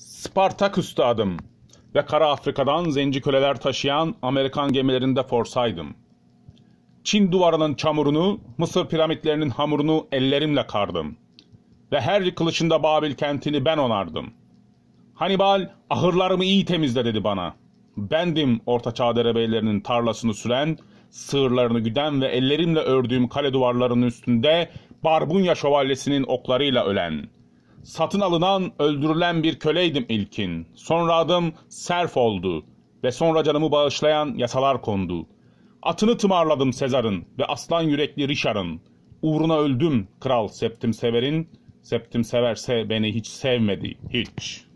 Spartak üstadım ve Kara Afrika'dan zenci köleler taşıyan Amerikan gemilerinde forsaydım. Çin duvarının çamurunu, Mısır piramitlerinin hamurunu ellerimle kardım. Ve her kılıçında Babil kentini ben onardım. Hannibal ahırlarımı iyi temizle dedi bana. Bendim ortaçağ derebeylerinin tarlasını süren, sığırlarını güden ve ellerimle ördüğüm kale duvarlarının üstünde barbunya şövalyesinin oklarıyla ölen.'' Satın alınan, öldürülen bir köleydim ilkin. Sonra adım serf oldu ve sonra canımı bağışlayan yasalar kondu. Atını tımarladım Sezar'ın ve aslan yürekli Rişar'ın. Uğruna öldüm kral Septim Sever'in. Septim Severse beni hiç sevmedi, hiç.''